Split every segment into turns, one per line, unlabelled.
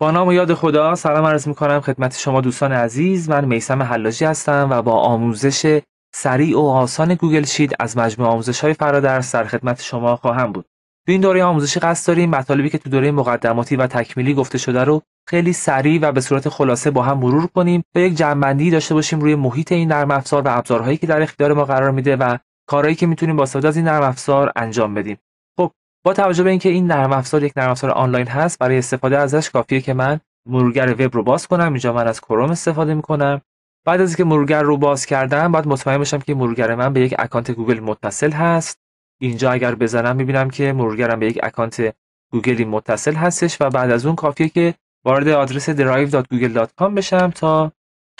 با نام و یاد خدا سلام عرض می کنم خدمت شما دوستان عزیز من میسم حلاجی هستم و با آموزش سریع و آسان گوگل شید از مجموع آموزش های فرادرس در خدمت شما خواهم بود در این دوره آموزشی قصد داریم مطالبی که تو دوره مقدماتی و تکمیلی گفته شده رو خیلی سریع و به صورت خلاصه با هم مرور کنیم و یک جنبندی داشته باشیم روی محیط این نرم افزار و ابزارهایی که در اختیار ما قرار میده و کارهایی که میتونیم با استفاده از این نرم افزار انجام بدیم با توجه به اینکه این نرم افزار یک نرم افزار آنلاین هست برای استفاده ازش کافیه که من مرورگر وب رو باز کنم اینجا من از کروم استفاده میکنم بعد از اینکه مرورگر رو باز کردم باید مطمئن بشم که مرورگر من به یک اکانت گوگل متصل هست اینجا اگر بزنم میبینم که مرورگرم به یک اکانت گوگلی متصل هستش و بعد از اون کافیه که وارد آدرس drive.google.com بشم تا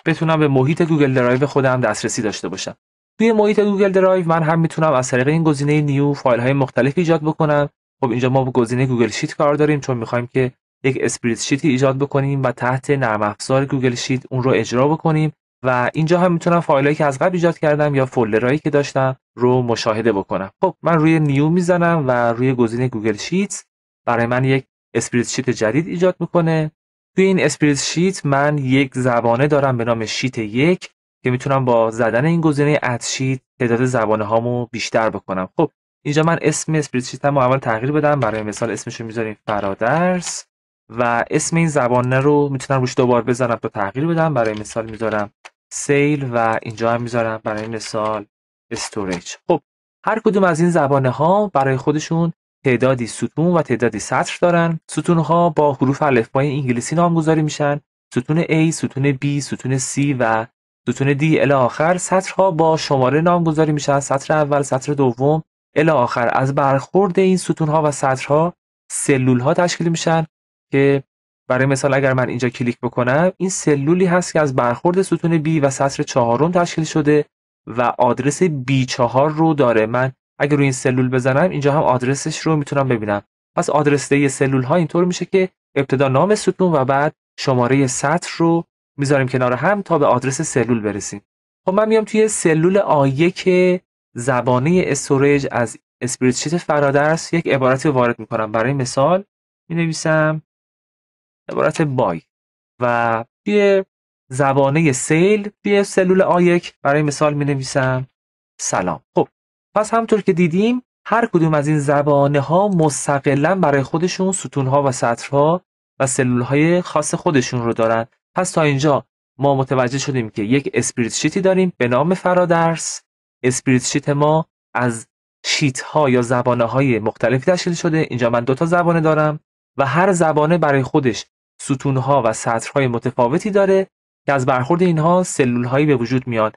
بتونم به محیط گوگل درایو خودم دسترسی داشته باشم توی محیط گوگل درایو من هم میتونم از طریق این گزینه نیو فایل های مختلف ایجاد بکنم خب اینجا ما با گزینه گوگل شیت کار داریم چون میخوایم که یک اسپریت شیتی ایجاد بکنیم و تحت نرم افزار گوگل شیت اون رو اجرا بکنیم و اینجا هم میتونم فایلایی که از قبل ایجاد کردم یا فولدرهایی که داشتم رو مشاهده بکنم خب من روی نیو میزنم و روی گزینه گوگل شیت برای من یک اسپریت شیت جدید ایجاد میکنه توی این اسپریت شیت من یک زبانه دارم به نام شیت یک که میتونم با زدن این گزینه اد شیت تعداد زبانه هامو بیشتر بکنم خب اینجا من اسم اسپریتشیتم رو اول تغییر بدم برای مثال اسمش رو میذاریم فرادرس و اسم این زبانه رو میتونم روش دوبار بزنم تا تغییر بدم برای مثال میذارم سیل و اینجا هم میذارم برای مثال استوریج خب هر کدوم از این زبانه ها برای خودشون تعدادی ستون و تعدادی سطر دارن ستون ها با حروف الفبای انگلیسی نامگذاری میشن ستون A ستون B ستون C و ستون D الی آخر سطرها با شماره نامگذاری میشن سطر اول سطر دوم الی آخر از برخورد این ها و سطرها ها تشکیل میشن که برای مثال اگر من اینجا کلیک بکنم این سلولی هست که از برخورد ستون B و سطر چهارم تشکیل شده و آدرس B4 رو داره من اگر روی این سلول بزنم اینجا هم آدرسش رو میتونم ببینم پس آدرس دهی سلول ها اینطور میشه که ابتدا نام ستون و بعد شماره سطر رو میذاریم کنار هم تا به آدرس سلول برسیم خب من میام توی سلول A1 زبانه استوریج از اسپریدشیت فرادرس یک عبارت رو وارد میکنم برای مثال می نویسم عبارت بای و توی زبانه سیل توی سلول آیک برای مثال می نویسم سلام خب پس همطور که دیدیم هر کدوم از این زبانه ها مستقلا برای خودشون ستون ها و سطرها و سلول های خاص خودشون رو دارن پس تا اینجا ما متوجه شدیم که یک اسپریدشیتی داریم به نام فرادرس شیت ما از شیت ها یا زبانه های مختلفی تشکیل شده اینجا من دو تا زبانه دارم و هر زبانه برای خودش ستون ها و های متفاوتی داره که از برخورد اینها سلول هایی به وجود میان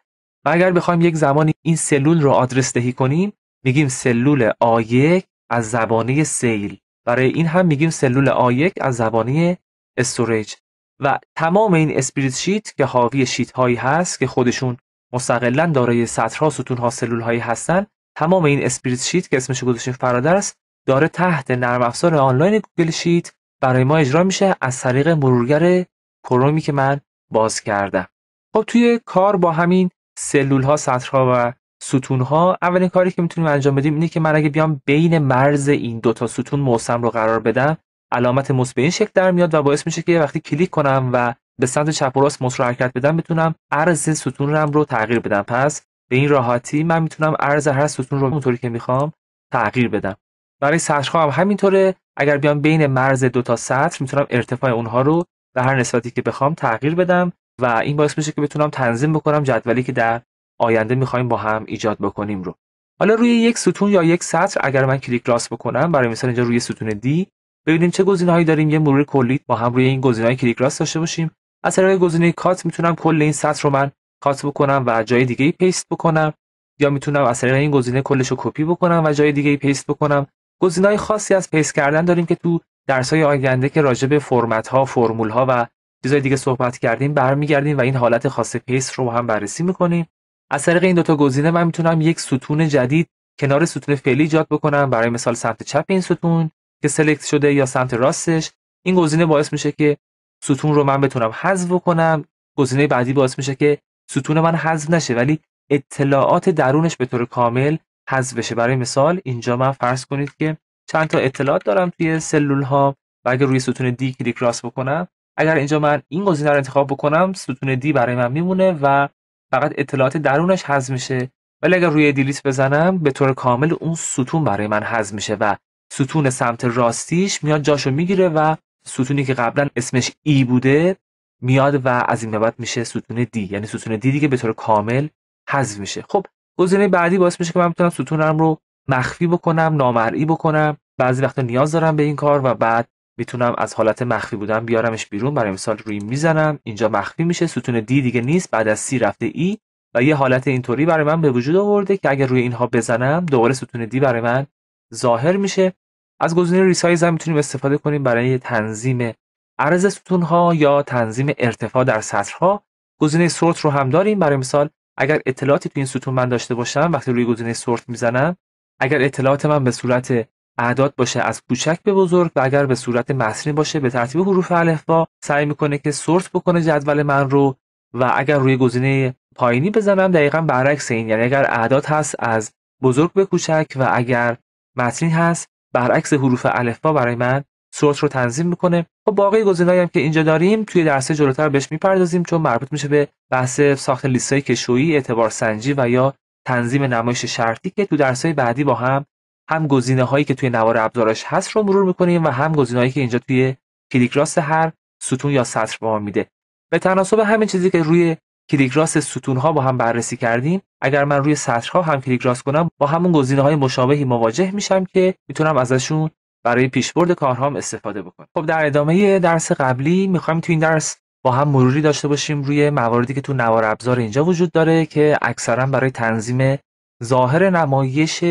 و اگر بخوایم یک زمانی این سلول رو آدرس دهی کنیم میگیم سلول A1 از زبانه سیل برای این هم میگیم سلول a از زبانه استوریج و تمام این اسپریت شیت که حاوی شیت هایی هست که خودشون مستقلا دارای سطرها ستونها سلولهایی هستن تمام این اسپریت شیت که اسمش گذاشتیم فرادر است داره تحت نرم افزار آنلاین گوگل شیت برای ما اجرا میشه از طریق مرورگر کرومی که من باز کردم خب توی کار با همین سلول سطرها و ستون اولین کاری که میتونیم انجام بدیم اینه که من اگه بیام بین مرز این دوتا ستون موسم رو قرار بدم علامت مثبت به این شکل در میاد و باعث میشه که وقتی کلیک کنم و به سمت چپ و راست موتور حرکت بدم میتونم عرض ستونم رو تغییر بدم پس به این راحتی من میتونم عرض هر ستون رو اونطوری که میخوام تغییر بدم برای سطرها هم همینطوره اگر بیام بین مرز دو تا سطر میتونم ارتفاع اونها رو به هر نسبتی که بخوام تغییر بدم و این باعث میشه که بتونم تنظیم بکنم جدولی که در آینده میخوایم با هم ایجاد بکنیم رو حالا روی یک ستون یا یک سطر اگر من کلیک راست بکنم برای مثال اینجا روی ستون دی ببینیم چه گزینه‌هایی داریم یه مرور کلی با هم روی این گزینه‌های کلیک راست داشته باشیم از طریق گزینه کات میتونم کل این سطر رو من کات بکنم و جای دیگه ای پیست بکنم یا میتونم از طریق این گزینه کلش رو کپی بکنم و جای دیگه ای پیست بکنم گزینه‌های خاصی از پیست کردن داریم که تو درس‌های آینده که راجع به فرمت ها فرمول ها و چیزای دیگه صحبت کردیم برمیگردیم و این حالت خاص پیست رو هم بررسی می‌کنیم. از طریق این تا گزینه من میتونم یک ستون جدید کنار ستون فعلی ایجاد بکنم برای مثال سمت چپ این ستون که سلکت شده یا سمت راستش این گزینه باعث میشه که ستون رو من بتونم حذف کنم گزینه بعدی باعث میشه که ستون من حذف نشه ولی اطلاعات درونش به طور کامل حذف بشه برای مثال اینجا من فرض کنید که چند تا اطلاعات دارم توی سلول ها و اگر روی ستون دی کلیک راست بکنم اگر اینجا من این گزینه رو انتخاب بکنم ستون دی برای من میمونه و فقط اطلاعات درونش حذف میشه ولی اگر روی دیلیت بزنم به طور کامل اون ستون برای من حذف میشه و ستون سمت راستیش میاد جاشو میگیره و ستونی که قبلا اسمش ای بوده میاد و از این بعد میشه ستون دی یعنی ستون دی دیگه به طور کامل حذف میشه خب گزینه بعدی باعث میشه که من بتونم ستونم رو مخفی بکنم نامرئی بکنم بعضی وقتا نیاز دارم به این کار و بعد میتونم از حالت مخفی بودن بیارمش بیرون برای مثال روی میزنم اینجا مخفی میشه ستون دی دیگه نیست بعد از سی رفته ای و یه حالت اینطوری برای من به وجود آورده که اگر روی اینها بزنم دوباره ستون دی برای من ظاهر میشه از گزینه ریسایز هم میتونیم استفاده کنیم برای تنظیم عرض ستون ها یا تنظیم ارتفاع در سطرها گزینه سورت رو هم داریم برای مثال اگر اطلاعاتی تو این ستون من داشته باشم وقتی روی گزینه سورت میزنم اگر اطلاعات من به صورت اعداد باشه از کوچک به بزرگ و اگر به صورت متنی باشه به ترتیب حروف با سعی میکنه که سورت بکنه جدول من رو و اگر روی گزینه پایینی بزنم دقیقا برعکس این یعنی اگر اعداد هست از بزرگ به کوچک و اگر متنی هست برعکس حروف الفبا برای من صورت رو تنظیم میکنه و خب باقی گزینه‌ای هم که اینجا داریم توی درس جلوتر بهش میپردازیم چون مربوط میشه به بحث ساخت لیستای کشویی اعتبار سنجی و یا تنظیم نمایش شرطی که تو های بعدی با هم هم گزینه هایی که توی نوار ابزارش هست رو مرور میکنیم و هم هایی که اینجا توی کلیک راست هر ستون یا سطر به میده به تناسب همین چیزی که روی کلیک راست ها با هم بررسی کردیم اگر من روی سطرها هم کلیک راست کنم با همون گزینه های مشابهی مواجه میشم که میتونم ازشون برای پیشبرد کارهام استفاده بکنم خب در ادامه درس قبلی میخوایم تو این درس با هم مروری داشته باشیم روی مواردی که تو نوار ابزار اینجا وجود داره که اکثرا برای تنظیم ظاهر نمایش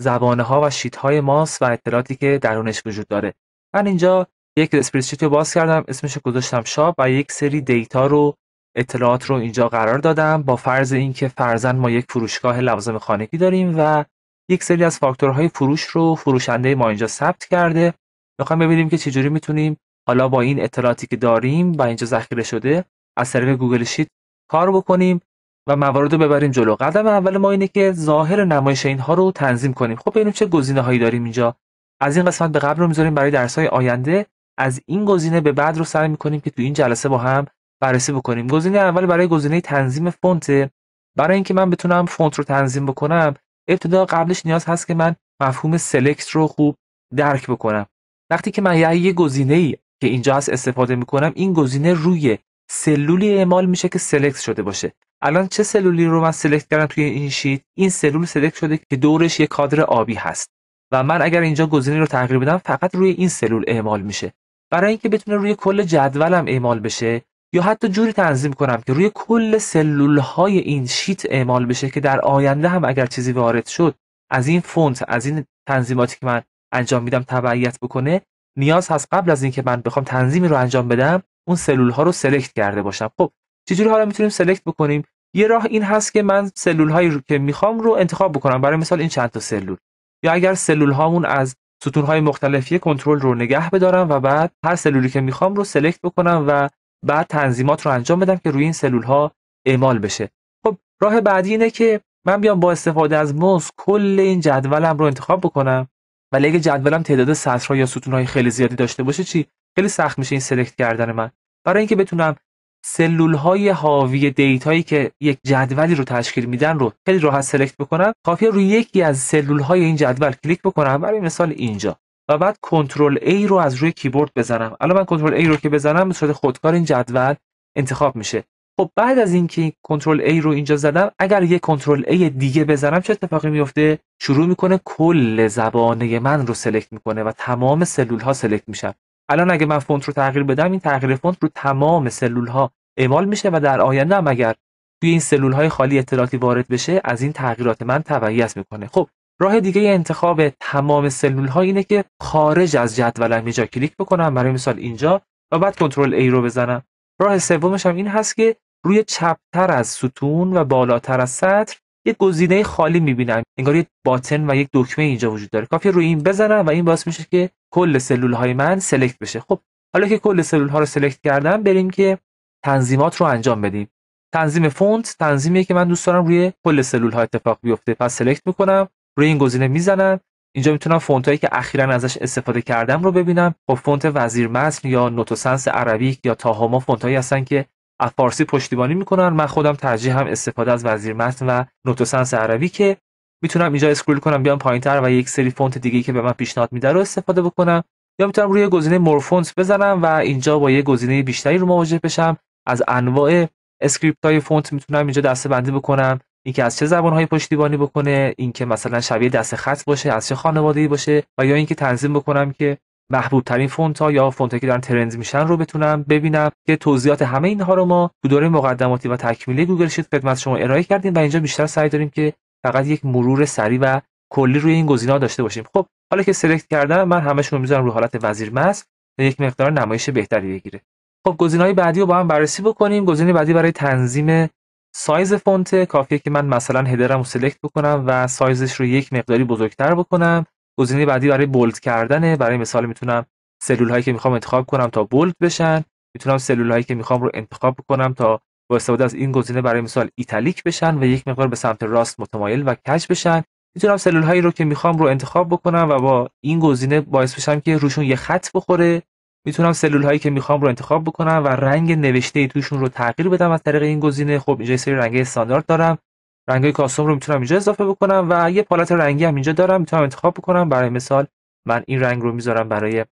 زبانه ها و شیت های ماست و اطلاعاتی که درونش وجود داره من اینجا یک اسپریدشیت رو باز کردم اسمش گذاشتم شاپ و یک سری دیتا رو اطلاعات رو اینجا قرار دادم با فرض اینکه فرزن ما یک فروشگاه لوازم خانگی داریم و یک سری از فاکتورهای فروش رو فروشنده ما اینجا ثبت کرده میخوایم ببینیم که چجوری میتونیم حالا با این اطلاعاتی که داریم و اینجا ذخیره شده از طریق گوگل شیت کار بکنیم و موارد رو ببریم جلو قدم اول ما اینه که ظاهر نمایش اینها رو تنظیم کنیم خب ببینیم چه گزینه هایی داریم اینجا از این قسمت به قبل رو میذاریم برای درس های آینده از این گزینه به بعد رو سعی میکنیم که تو این جلسه با هم بررسی بکنیم گزینه اول برای گزینه تنظیم فونت برای اینکه من بتونم فونت رو تنظیم بکنم ابتدا قبلش نیاز هست که من مفهوم سلکت رو خوب درک بکنم وقتی که من یه گزینه ای که اینجا هست استفاده میکنم این گزینه روی سلولی اعمال میشه که سلکت شده باشه الان چه سلولی رو من سلکت کردم توی این شیت این سلول سلکت شده که دورش یه کادر آبی هست و من اگر اینجا گزینه رو تغییر بدم فقط روی این سلول اعمال میشه برای اینکه بتونه روی کل جدولم اعمال بشه یا حتی جوری تنظیم کنم که روی کل سلول های این شیت اعمال بشه که در آینده هم اگر چیزی وارد شد از این فونت از این تنظیماتی که من انجام میدم تبعیت بکنه نیاز هست قبل از اینکه من بخوام تنظیمی رو انجام بدم اون سلول ها رو سلکت کرده باشم خب چجوری حالا میتونیم سلکت بکنیم یه راه این هست که من سلول هایی رو که میخوام رو انتخاب بکنم برای مثال این چند تا سلول یا اگر سلول هامون از ستون های مختلفی کنترل رو نگه بدارم و بعد هر سلولی که میخوام رو سلکت بکنم و بعد تنظیمات رو انجام بدم که روی این سلول ها اعمال بشه خب راه بعدی اینه که من بیام با استفاده از موس کل این جدولم رو انتخاب بکنم ولی اگه جدولم تعداد سطرها یا های خیلی زیادی داشته باشه چی خیلی سخت میشه این سلکت کردن من برای اینکه بتونم سلول های حاوی دیتایی که یک جدولی رو تشکیل میدن رو خیلی راحت سلکت بکنم کافیه روی یکی از سلول های این جدول کلیک بکنم برای مثال اینجا و بعد کنترل A رو از روی کیبورد بزنم الان من کنترل A رو که بزنم به صورت خودکار این جدول انتخاب میشه خب بعد از اینکه کنترل A رو اینجا زدم اگر یه کنترل A دیگه بزنم چه اتفاقی میفته شروع میکنه کل زبانه من رو سلکت میکنه و تمام سلول ها سلکت میشن الان اگه من فونت رو تغییر بدم این تغییر فونت رو تمام سلول ها اعمال میشه و در آینده هم اگر توی این سلول های خالی اطلاعاتی وارد بشه از این تغییرات من تبعیت میکنه خب راه دیگه انتخاب تمام سلول ها اینه که خارج از جدولم یه کلیک بکنم برای مثال اینجا و بعد کنترل A رو بزنم راه سومش هم این هست که روی چپتر از ستون و بالاتر از سطر یک گزینه خالی میبینم انگار یک باتن و یک دکمه اینجا وجود داره کافی روی این بزنم و این باعث میشه که کل سلول های من سلکت بشه خب حالا که کل سلول ها رو سلکت کردم بریم که تنظیمات رو انجام بدیم تنظیم فونت تنظیمی که من دوست دارم روی کل سلول ها اتفاق بیفته پس سلکت میکنم روی این گزینه میزنم اینجا میتونم فونت هایی که اخیرا ازش استفاده کردم رو ببینم با خب، فونت وزیر متن یا نوتوسنس عربی یا تاهاما فونت هایی هستن که از فارسی پشتیبانی میکنن من خودم ترجیح هم استفاده از وزیر متن و نوتوسنس عربی که میتونم اینجا اسکرول کنم بیام تر و یک سری فونت دیگه که به من پیشنهاد میده رو استفاده بکنم یا میتونم روی گزینه مورفونت بزنم و اینجا با یه گزینه بیشتری رو مواجه بشم از انواع اسکریپت های فونت میتونم اینجا دسته بندی بکنم اینکه از چه های پشتیبانی بکنه اینکه مثلا شبیه دست خط باشه از چه خانواده‌ای باشه و یا اینکه تنظیم بکنم که محبوب ترین فونت ها یا فونت که در ترند میشن رو بتونم ببینم که توضیحات همه اینها رو ما تو دوره مقدماتی و تکمیلی گوگل شیت خدمت شما ارائه کردیم و اینجا بیشتر سعی داریم که فقط یک مرور سریع و کلی روی این گزینه‌ها داشته باشیم خب حالا که سلکت کردم من همشون رو میذارم رو حالت وزیر مس و یک مقدار نمایش بهتری بگیره خب گزینه‌های بعدی رو با هم بررسی بکنیم گزینه بعدی برای تنظیم سایز فونت کافیه که من مثلا هدرم رو سلکت بکنم و سایزش رو یک مقداری بزرگتر بکنم گزینه بعدی برای بولد کردنه برای مثال میتونم سلول هایی که میخوام انتخاب کنم تا بولد بشن میتونم سلول هایی که میخوام رو انتخاب کنم تا با استفاده از این گزینه برای مثال ایتالیک بشن و یک مقدار به سمت راست متمایل و کج بشن میتونم سلول هایی رو که میخوام رو انتخاب بکنم و با این گزینه باعث بشم که روشون یه خط بخوره میتونم سلول هایی که میخوام رو انتخاب بکنم و رنگ نوشته توشون رو تغییر بدم از طریق این گزینه خب اینجا سری رنگ استاندارد دارم رنگ کاستوم رو میتونم اینجا اضافه بکنم و یه پالت رنگی هم اینجا دارم میتونم انتخاب بکنم برای مثال من این رنگ رو میذارم برای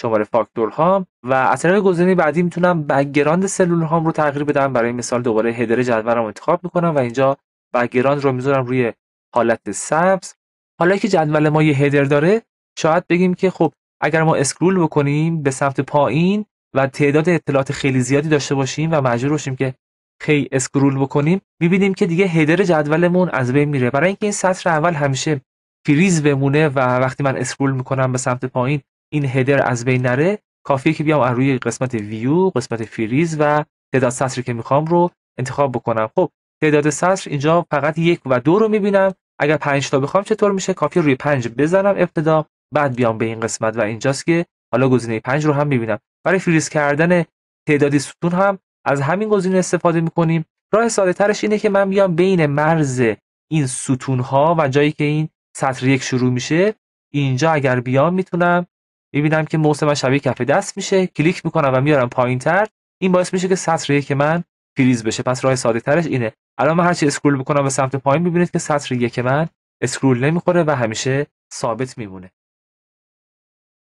شماره فاکتور هام و از طریق گزینه بعدی میتونم بکگراند سلول هام رو تغییر بدم برای مثال دوباره هدر جدولم انتخاب میکنم و اینجا بکگراند رو میذارم روی حالت سبز حالا که جدول ما یه هدر داره شاید بگیم که خب اگر ما اسکرول بکنیم به سمت پایین و تعداد اطلاعات خیلی زیادی داشته باشیم و مجبور باشیم که خیلی اسکرول بکنیم میبینیم که دیگه هدر جدولمون از بین میره برای اینکه این سطر اول همیشه فریز بمونه و وقتی من اسکرول میکنم به سمت پایین این هدر از بین نره کافیه که بیام از روی قسمت ویو قسمت فریز و تعداد سطری که میخوام رو انتخاب بکنم خب تعداد سطر اینجا فقط یک و دو رو میبینم اگر پنج تا بخوام چطور میشه کافی روی پنج بزنم ابتدا بعد بیام به این قسمت و اینجاست که حالا گزینه 5 رو هم میبینم برای فریز کردن تعدادی ستون هم از همین گزینه استفاده میکنیم راه ساده ترش اینه که من بیام بین مرز این ستون ها و جایی که این سطر یک شروع میشه اینجا اگر بیام میتونم میبینم که موس من شبیه کف دست میشه کلیک میکنم و میارم پایین تر این باعث میشه که سطر یک من فریز بشه پس راه ساده ترش اینه الان من هرچی اسکرول بکنم به سمت پایین میبینید که سطر یک من اسکرول نمیخوره و همیشه ثابت میمونه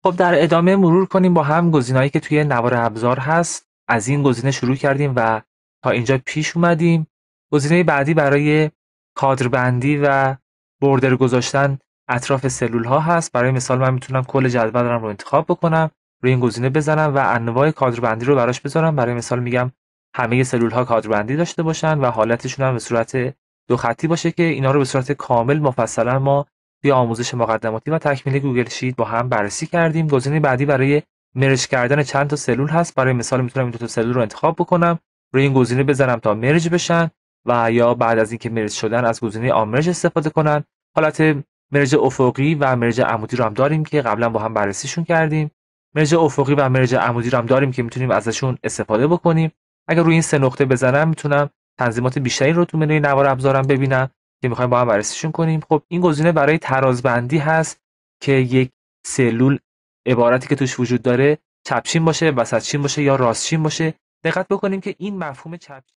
خب در ادامه مرور کنیم با هم گزینه‌ای که توی نوار ابزار هست از این گزینه شروع کردیم و تا اینجا پیش اومدیم گزینه بعدی برای کادربندی و بردر گذاشتن اطراف سلول ها هست برای مثال من میتونم کل جدول رو انتخاب بکنم روی این گزینه بزنم و انواع کادربندی رو براش بذارم برای مثال میگم همه سلول ها کادربندی داشته باشن و حالتشون هم به صورت دو خطی باشه که اینا رو به صورت کامل مفصلا ما توی آموزش مقدماتی و تکمیل گوگل شیت با هم بررسی کردیم گزینه بعدی برای مرج کردن چند تا سلول هست برای مثال میتونم این دو تا سلول رو انتخاب بکنم روی این گزینه بزنم تا مرج بشن و یا بعد از اینکه مرج شدن از گزینه آمرج استفاده کنن حالت مرج افقی و مرج عمودی رو هم داریم که قبلا با هم بررسیشون کردیم مرج افقی و مرج عمودی رو هم داریم که میتونیم ازشون استفاده بکنیم اگر روی این سه نقطه بزنم میتونم تنظیمات بیشتری رو تو منوی نوار ابزارم ببینم که میخوایم با هم بررسیشون کنیم خب این گزینه برای ترازبندی هست که یک سلول عبارتی که توش وجود داره چپچین باشه وسطچین باشه یا راستچین باشه دقت بکنیم که این مفهوم چپ